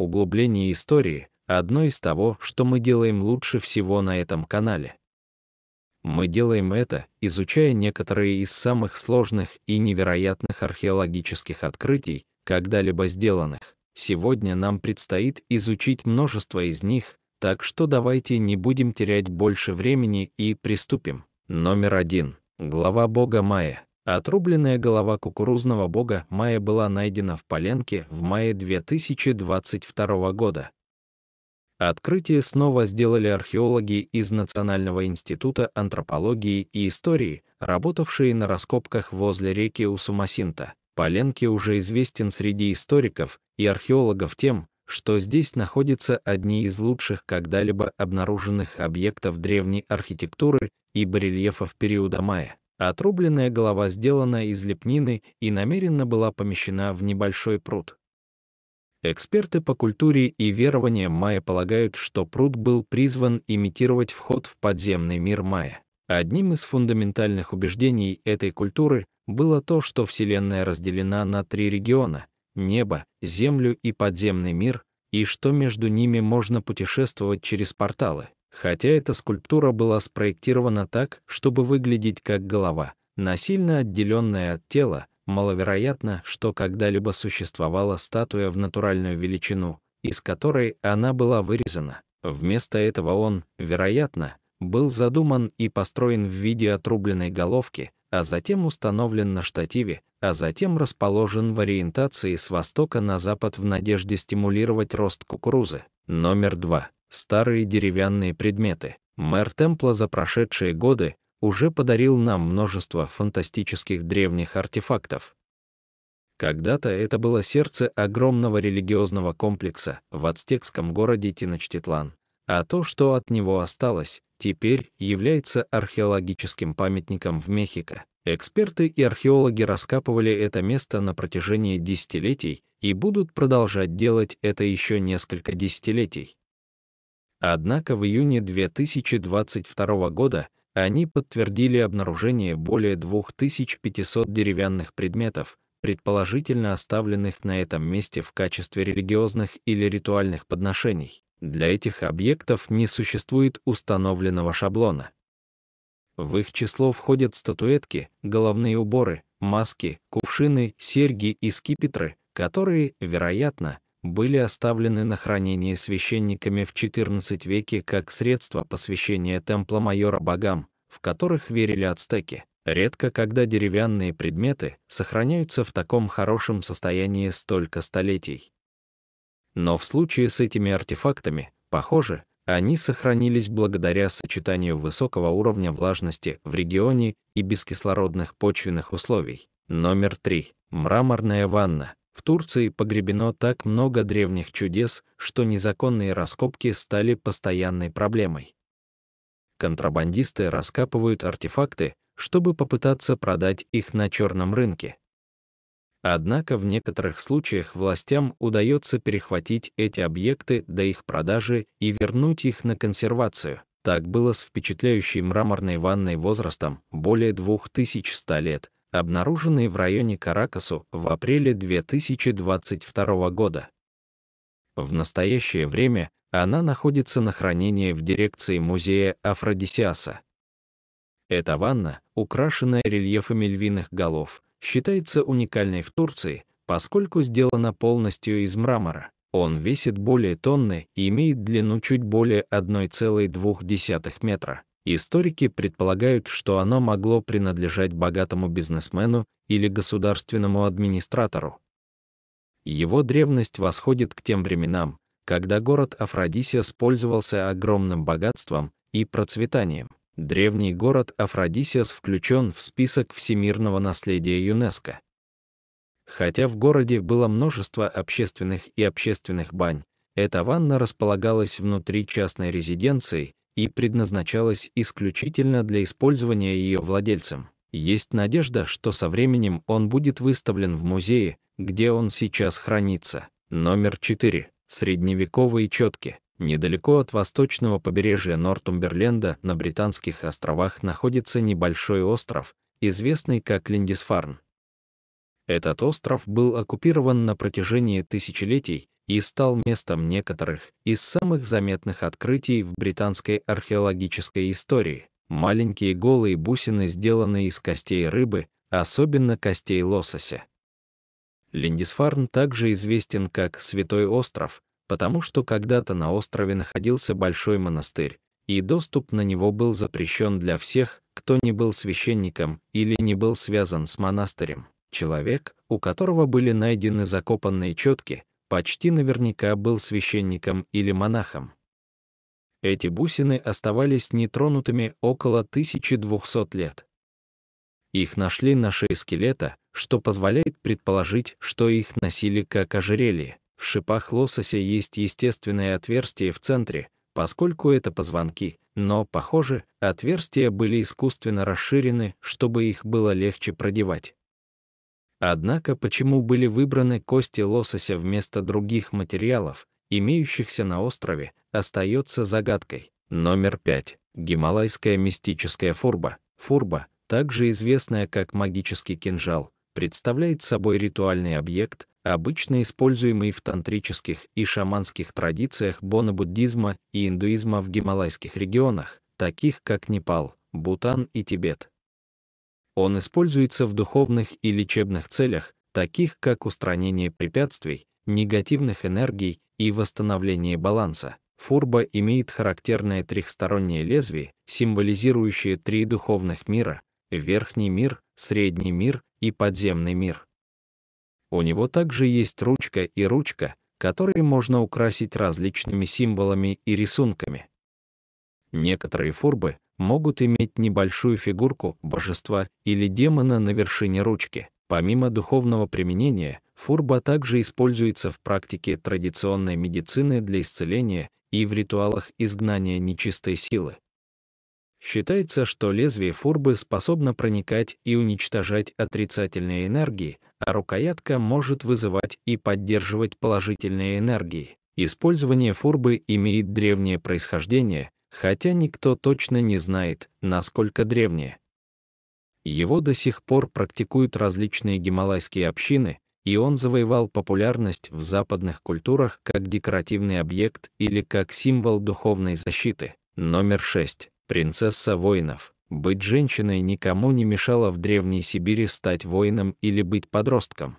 углубление истории — одно из того, что мы делаем лучше всего на этом канале. Мы делаем это, изучая некоторые из самых сложных и невероятных археологических открытий, когда-либо сделанных. Сегодня нам предстоит изучить множество из них, так что давайте не будем терять больше времени и приступим. Номер один. Глава Бога Майя. А отрубленная голова кукурузного бога Майя была найдена в Поленке в мае 2022 года. Открытие снова сделали археологи из Национального института антропологии и истории, работавшие на раскопках возле реки Усумасинта. Поленки уже известен среди историков и археологов тем, что здесь находятся одни из лучших когда-либо обнаруженных объектов древней архитектуры и барельефов периода Майя. Отрубленная голова сделана из лепнины и намеренно была помещена в небольшой пруд. Эксперты по культуре и верованиям майя полагают, что пруд был призван имитировать вход в подземный мир майя. Одним из фундаментальных убеждений этой культуры было то, что Вселенная разделена на три региона — небо, землю и подземный мир, и что между ними можно путешествовать через порталы. Хотя эта скульптура была спроектирована так, чтобы выглядеть как голова, насильно отделенная от тела, маловероятно, что когда-либо существовала статуя в натуральную величину, из которой она была вырезана. Вместо этого он, вероятно, был задуман и построен в виде отрубленной головки, а затем установлен на штативе, а затем расположен в ориентации с востока на запад в надежде стимулировать рост кукурузы. Номер два старые деревянные предметы. Мэр Темпла за прошедшие годы уже подарил нам множество фантастических древних артефактов. Когда-то это было сердце огромного религиозного комплекса в ацтекском городе Тиночтитлан, а то, что от него осталось, теперь является археологическим памятником в Мехико. Эксперты и археологи раскапывали это место на протяжении десятилетий и будут продолжать делать это еще несколько десятилетий. Однако в июне 2022 года они подтвердили обнаружение более 2500 деревянных предметов, предположительно оставленных на этом месте в качестве религиозных или ритуальных подношений. Для этих объектов не существует установленного шаблона. В их число входят статуэтки, головные уборы, маски, кувшины, серьги и скипетры, которые, вероятно, были оставлены на хранение священниками в XIV веке как средство посвящения темпла майора богам, в которых верили ацтеки. Редко когда деревянные предметы сохраняются в таком хорошем состоянии столько столетий. Но в случае с этими артефактами, похоже, они сохранились благодаря сочетанию высокого уровня влажности в регионе и бескислородных почвенных условий. Номер три. Мраморная ванна. В Турции погребено так много древних чудес, что незаконные раскопки стали постоянной проблемой. Контрабандисты раскапывают артефакты, чтобы попытаться продать их на черном рынке. Однако в некоторых случаях властям удается перехватить эти объекты до их продажи и вернуть их на консервацию. Так было с впечатляющей мраморной ванной возрастом более 2100 лет, обнаруженный в районе Каракасу в апреле 2022 года. В настоящее время она находится на хранении в дирекции музея Афродисиаса. Эта ванна, украшенная рельефами львиных голов, считается уникальной в Турции, поскольку сделана полностью из мрамора. Он весит более тонны и имеет длину чуть более 1,2 метра. Историки предполагают, что оно могло принадлежать богатому бизнесмену или государственному администратору. Его древность восходит к тем временам, когда город Афродисиас пользовался огромным богатством и процветанием. Древний город Афродисиас включен в список всемирного наследия ЮНЕСКо. Хотя в городе было множество общественных и общественных бань, эта ванна располагалась внутри частной резиденции, и предназначалась исключительно для использования ее владельцем. Есть надежда, что со временем он будет выставлен в музее, где он сейчас хранится. Номер 4. Средневековые четки. Недалеко от восточного побережья Нортумберленда на Британских островах находится небольшой остров, известный как Линдисфарн. Этот остров был оккупирован на протяжении тысячелетий, и стал местом некоторых из самых заметных открытий в британской археологической истории. Маленькие голые бусины, сделанные из костей рыбы, особенно костей лосося. Линдисфарн также известен как Святой остров, потому что когда-то на острове находился большой монастырь, и доступ на него был запрещен для всех, кто не был священником или не был связан с монастырем. Человек, у которого были найдены закопанные четки, почти наверняка был священником или монахом. Эти бусины оставались нетронутыми около 1200 лет. Их нашли на шее скелета, что позволяет предположить, что их носили как ожерелье. В шипах лосося есть естественное отверстие в центре, поскольку это позвонки, но, похоже, отверстия были искусственно расширены, чтобы их было легче продевать. Однако почему были выбраны кости лосося вместо других материалов, имеющихся на острове, остается загадкой. Номер пять. Гималайская мистическая фурба. Фурба, также известная как магический кинжал, представляет собой ритуальный объект, обычно используемый в тантрических и шаманских традициях бонобуддизма и индуизма в гималайских регионах, таких как Непал, Бутан и Тибет. Он используется в духовных и лечебных целях, таких как устранение препятствий, негативных энергий и восстановление баланса. Фурба имеет характерное трехстороннее лезвие, символизирующее три духовных мира — верхний мир, средний мир и подземный мир. У него также есть ручка и ручка, которые можно украсить различными символами и рисунками. Некоторые фурбы могут иметь небольшую фигурку божества или демона на вершине ручки. Помимо духовного применения, фурба также используется в практике традиционной медицины для исцеления и в ритуалах изгнания нечистой силы. Считается, что лезвие фурбы способно проникать и уничтожать отрицательные энергии, а рукоятка может вызывать и поддерживать положительные энергии. Использование фурбы имеет древнее происхождение, хотя никто точно не знает, насколько древнее. Его до сих пор практикуют различные гималайские общины, и он завоевал популярность в западных культурах как декоративный объект или как символ духовной защиты. Номер 6. Принцесса воинов. Быть женщиной никому не мешало в Древней Сибири стать воином или быть подростком.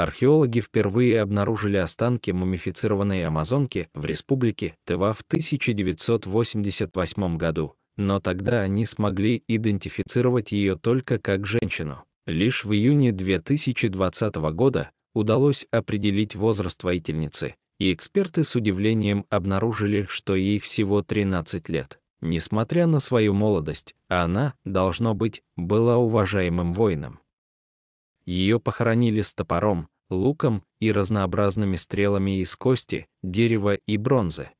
Археологи впервые обнаружили останки мумифицированной амазонки в республике Тыва в 1988 году, но тогда они смогли идентифицировать ее только как женщину. Лишь в июне 2020 года удалось определить возраст воительницы, и эксперты с удивлением обнаружили, что ей всего 13 лет. Несмотря на свою молодость, она, должно быть, была уважаемым воином. Ее похоронили с топором, луком и разнообразными стрелами из кости, дерева и бронзы.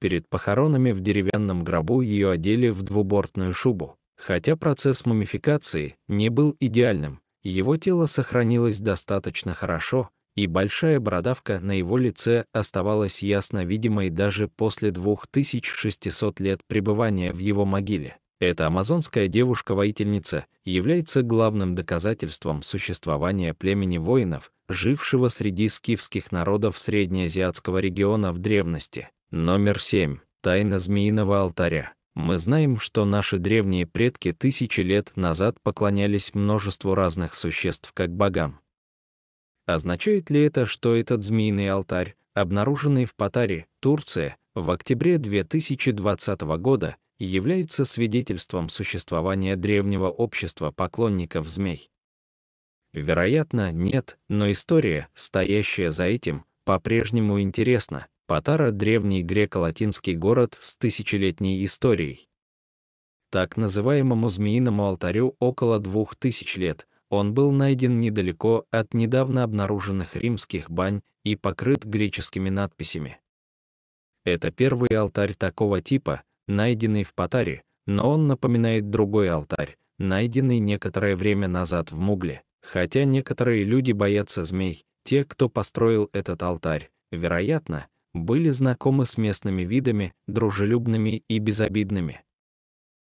Перед похоронами в деревянном гробу ее одели в двубортную шубу. Хотя процесс мумификации не был идеальным, его тело сохранилось достаточно хорошо, и большая бородавка на его лице оставалась ясно видимой даже после 2600 лет пребывания в его могиле. Эта амазонская девушка-воительница является главным доказательством существования племени воинов, жившего среди скифских народов среднеазиатского региона в древности. Номер 7. Тайна змеиного алтаря. Мы знаем, что наши древние предки тысячи лет назад поклонялись множеству разных существ как богам. Означает ли это, что этот змеиный алтарь, обнаруженный в Патаре, Турция, в октябре 2020 года, является свидетельством существования древнего общества поклонников змей. Вероятно, нет, но история, стоящая за этим, по-прежнему интересна. Патара — древний греко-латинский город с тысячелетней историей. Так называемому змеиному алтарю около двух тысяч лет. Он был найден недалеко от недавно обнаруженных римских бань и покрыт греческими надписями. Это первый алтарь такого типа, найденный в Патаре, но он напоминает другой алтарь, найденный некоторое время назад в Мугле. Хотя некоторые люди боятся змей, те, кто построил этот алтарь, вероятно, были знакомы с местными видами, дружелюбными и безобидными.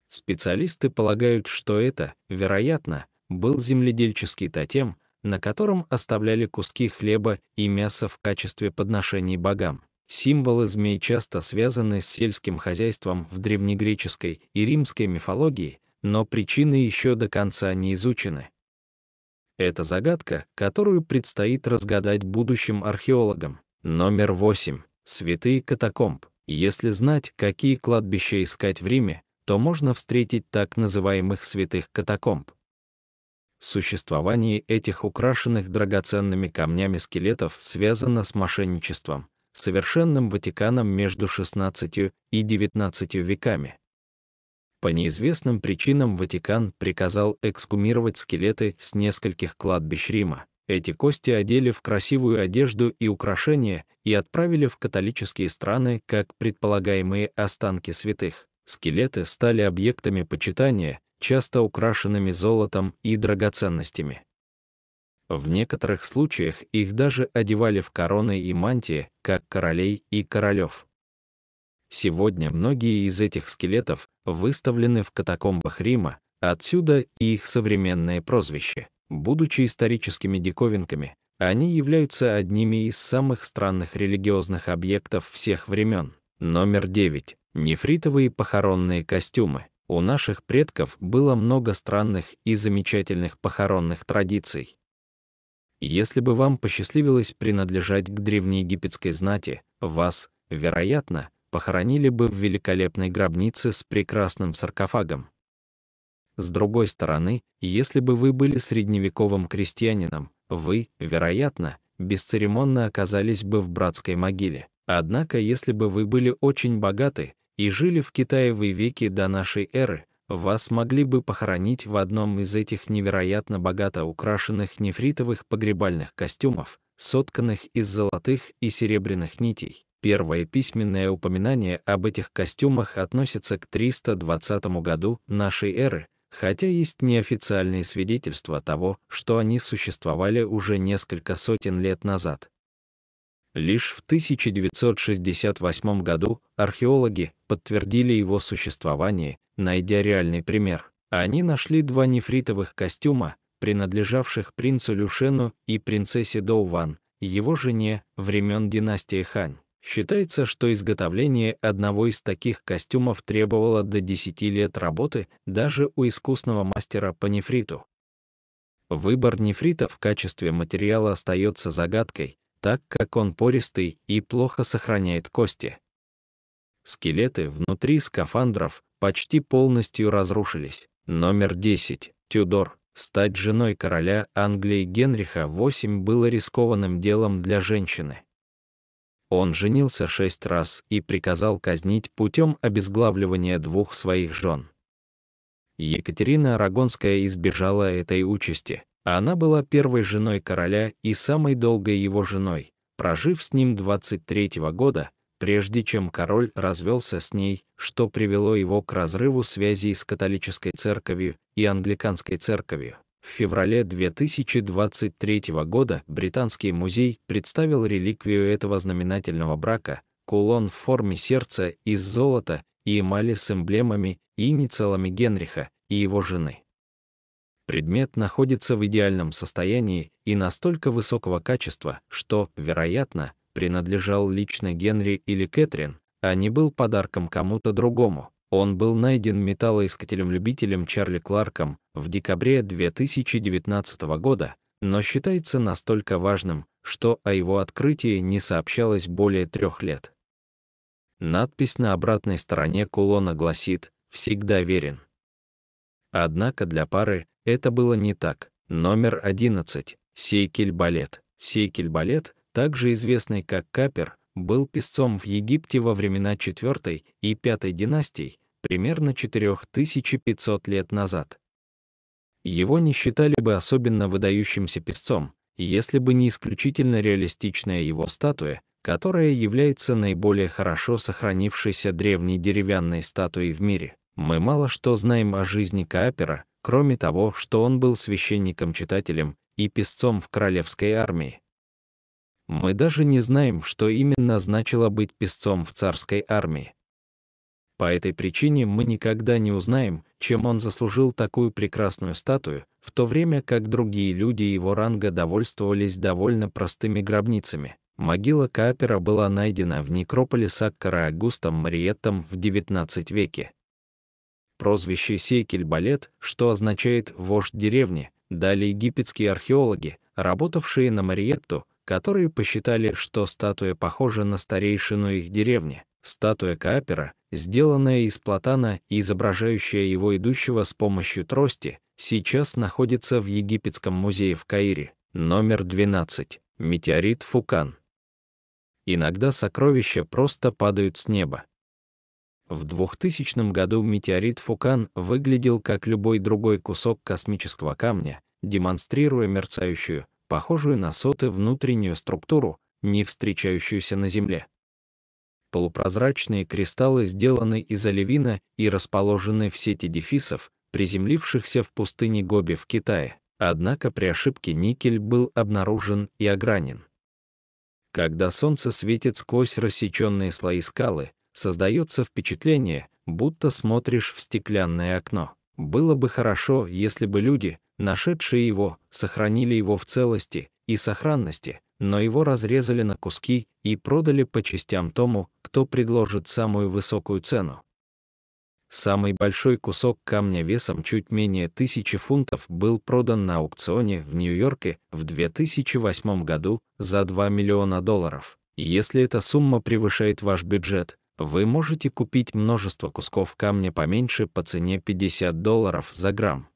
Специалисты полагают, что это, вероятно, был земледельческий тотем, на котором оставляли куски хлеба и мяса в качестве подношений богам. Символы змей часто связаны с сельским хозяйством в древнегреческой и римской мифологии, но причины еще до конца не изучены. Это загадка, которую предстоит разгадать будущим археологам. Номер восемь. Святые катакомб. Если знать, какие кладбища искать в Риме, то можно встретить так называемых святых катакомб. Существование этих украшенных драгоценными камнями скелетов связано с мошенничеством, совершенным Ватиканом между XVI и XIX веками. По неизвестным причинам Ватикан приказал эксгумировать скелеты с нескольких кладбищ Рима. Эти кости одели в красивую одежду и украшения и отправили в католические страны как предполагаемые останки святых. Скелеты стали объектами почитания, часто украшенными золотом и драгоценностями. В некоторых случаях их даже одевали в короны и мантии, как королей и королев. Сегодня многие из этих скелетов выставлены в катакомбах Рима, отсюда и их современное прозвище. Будучи историческими диковинками, они являются одними из самых странных религиозных объектов всех времен. Номер 9. Нефритовые похоронные костюмы. У наших предков было много странных и замечательных похоронных традиций. Если бы вам посчастливилось принадлежать к древнеегипетской знати, вас, вероятно, похоронили бы в великолепной гробнице с прекрасным саркофагом. С другой стороны, если бы вы были средневековым крестьянином, вы, вероятно, бесцеремонно оказались бы в братской могиле. Однако, если бы вы были очень богаты и жили в Китае в веке до нашей эры, вас могли бы похоронить в одном из этих невероятно богато украшенных нефритовых погребальных костюмов, сотканных из золотых и серебряных нитей. Первое письменное упоминание об этих костюмах относится к 320 году нашей эры, хотя есть неофициальные свидетельства того, что они существовали уже несколько сотен лет назад. Лишь в 1968 году археологи подтвердили его существование, найдя реальный пример. Они нашли два нефритовых костюма, принадлежавших принцу Люшену и принцессе Доуван, его жене времен династии Хань. Считается, что изготовление одного из таких костюмов требовало до 10 лет работы даже у искусного мастера по нефриту. Выбор нефрита в качестве материала остается загадкой, так как он пористый и плохо сохраняет кости. Скелеты внутри скафандров почти полностью разрушились. Номер 10. Тюдор. Стать женой короля Англии Генриха VIII было рискованным делом для женщины. Он женился шесть раз и приказал казнить путем обезглавливания двух своих жен. Екатерина Арагонская избежала этой участи, она была первой женой короля и самой долгой его женой, прожив с ним 23 года, прежде чем король развелся с ней, что привело его к разрыву связей с католической церковью и англиканской церковью. В феврале 2023 года Британский музей представил реликвию этого знаменательного брака, кулон в форме сердца из золота и эмали с эмблемами и инициалами Генриха и его жены. Предмет находится в идеальном состоянии и настолько высокого качества, что, вероятно, принадлежал лично Генри или Кэтрин, а не был подарком кому-то другому. Он был найден металлоискателем-любителем Чарли Кларком в декабре 2019 года, но считается настолько важным, что о его открытии не сообщалось более трех лет. Надпись на обратной стороне кулона гласит «Всегда верен». Однако для пары, это было не так. Номер 11. Сейкель-балет. Сейкель-балет, также известный как капер, был песцом в Египте во времена IV и V династий, примерно 4500 лет назад. Его не считали бы особенно выдающимся песцом, если бы не исключительно реалистичная его статуя, которая является наиболее хорошо сохранившейся древней деревянной статуей в мире. Мы мало что знаем о жизни Каапера, кроме того, что он был священником-читателем и песцом в королевской армии. Мы даже не знаем, что именно значило быть песцом в царской армии. По этой причине мы никогда не узнаем, чем он заслужил такую прекрасную статую, в то время как другие люди его ранга довольствовались довольно простыми гробницами. Могила Капера была найдена в некрополе Саккара Агустом Мариеттом в XIX веке. Прозвище Сейкель-Балет, что означает «вождь деревни», дали египетские археологи, работавшие на Мариетту, которые посчитали, что статуя похожа на старейшину их деревни. Статуя Каапера, сделанная из платана и изображающая его идущего с помощью трости, сейчас находится в Египетском музее в Каире. Номер 12. Метеорит Фукан. Иногда сокровища просто падают с неба. В 2000 году метеорит Фукан выглядел как любой другой кусок космического камня, демонстрируя мерцающую, похожую на соты внутреннюю структуру, не встречающуюся на Земле. Полупрозрачные кристаллы сделаны из оливина и расположены в сети дефисов, приземлившихся в пустыне Гоби в Китае. Однако при ошибке никель был обнаружен и огранен. Когда солнце светит сквозь рассеченные слои скалы, Создается впечатление, будто смотришь в стеклянное окно. Было бы хорошо, если бы люди, нашедшие его, сохранили его в целости и сохранности, но его разрезали на куски и продали по частям тому, кто предложит самую высокую цену. Самый большой кусок камня весом чуть менее тысячи фунтов был продан на аукционе в Нью-Йорке в 2008 году за 2 миллиона долларов. Если эта сумма превышает ваш бюджет, вы можете купить множество кусков камня поменьше по цене 50 долларов за грамм.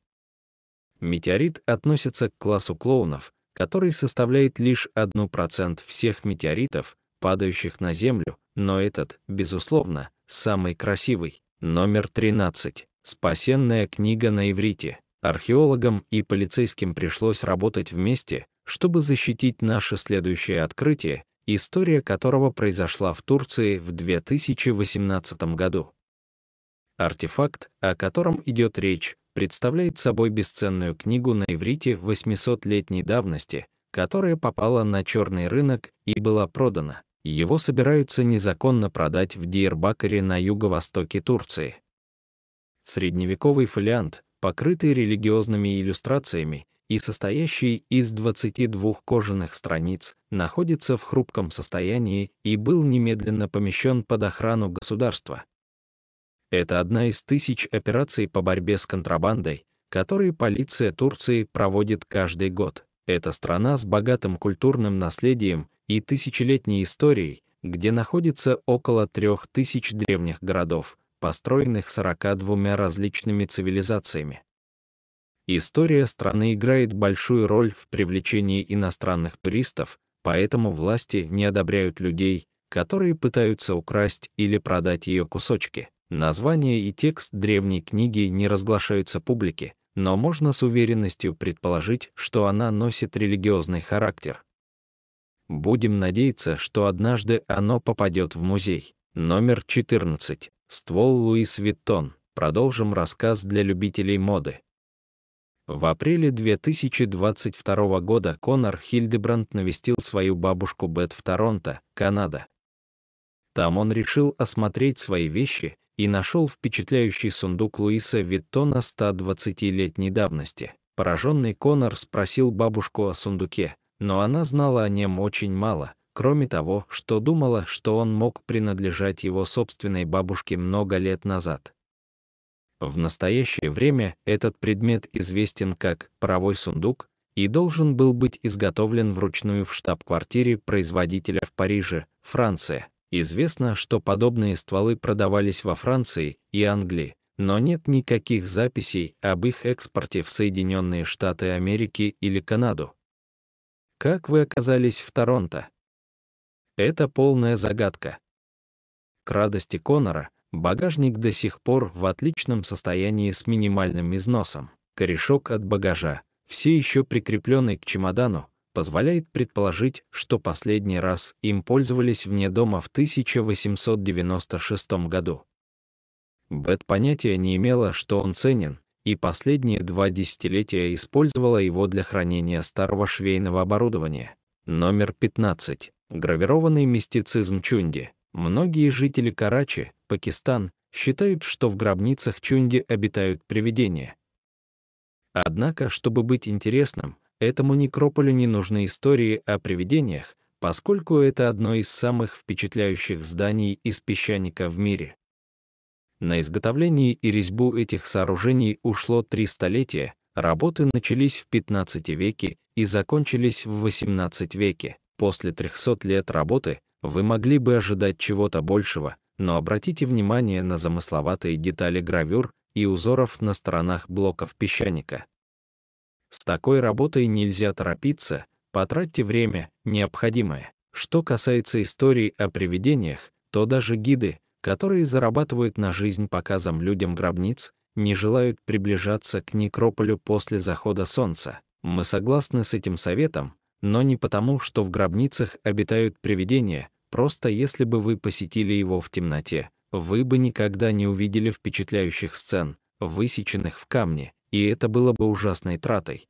Метеорит относится к классу клоунов, который составляет лишь 1% всех метеоритов, падающих на Землю, но этот, безусловно, самый красивый. Номер 13. Спасенная книга на иврите. Археологам и полицейским пришлось работать вместе, чтобы защитить наше следующее открытие, история которого произошла в Турции в 2018 году. Артефакт, о котором идет речь, представляет собой бесценную книгу на иврите 800-летней давности, которая попала на черный рынок и была продана. Его собираются незаконно продать в Диербакаре на юго-востоке Турции. Средневековый фолиант, покрытый религиозными иллюстрациями, и состоящий из 22 кожаных страниц, находится в хрупком состоянии и был немедленно помещен под охрану государства. Это одна из тысяч операций по борьбе с контрабандой, которые полиция Турции проводит каждый год. Это страна с богатым культурным наследием и тысячелетней историей, где находится около трех тысяч древних городов, построенных 42 различными цивилизациями. История страны играет большую роль в привлечении иностранных туристов, поэтому власти не одобряют людей, которые пытаются украсть или продать ее кусочки. Название и текст древней книги не разглашаются публике, но можно с уверенностью предположить, что она носит религиозный характер. Будем надеяться, что однажды оно попадет в музей. Номер 14. Ствол Луис Виттон. Продолжим рассказ для любителей моды. В апреле 2022 года Конор Хильдебранд навестил свою бабушку Бет в Торонто, Канада. Там он решил осмотреть свои вещи и нашел впечатляющий сундук Луиса Виттона 120-летней давности. Пораженный Конор спросил бабушку о сундуке, но она знала о нем очень мало, кроме того, что думала, что он мог принадлежать его собственной бабушке много лет назад. В настоящее время этот предмет известен как паровой сундук и должен был быть изготовлен вручную в штаб-квартире производителя в Париже, Франция. Известно, что подобные стволы продавались во Франции и Англии, но нет никаких записей об их экспорте в Соединенные Штаты Америки или Канаду. Как вы оказались в Торонто? Это полная загадка. К радости Конора, Багажник до сих пор в отличном состоянии с минимальным износом. Корешок от багажа, все еще прикрепленный к чемодану, позволяет предположить, что последний раз им пользовались вне дома в 1896 году. Бет понятия не имела, что он ценен, и последние два десятилетия использовала его для хранения старого швейного оборудования. Номер 15. Гравированный мистицизм Чунди. Многие жители Карачи, Пакистан, считают, что в гробницах Чунди обитают привидения. Однако, чтобы быть интересным, этому некрополю не нужны истории о привидениях, поскольку это одно из самых впечатляющих зданий из песчаника в мире. На изготовление и резьбу этих сооружений ушло три столетия, работы начались в 15 веке и закончились в 18 веке. После 300 лет работы вы могли бы ожидать чего-то большего, но обратите внимание на замысловатые детали гравюр и узоров на сторонах блоков песчаника. С такой работой нельзя торопиться, потратьте время, необходимое. Что касается истории о привидениях, то даже гиды, которые зарабатывают на жизнь показом людям гробниц, не желают приближаться к некрополю после захода солнца. Мы согласны с этим советом, но не потому, что в гробницах обитают привидения, Просто если бы вы посетили его в темноте, вы бы никогда не увидели впечатляющих сцен, высеченных в камне, и это было бы ужасной тратой.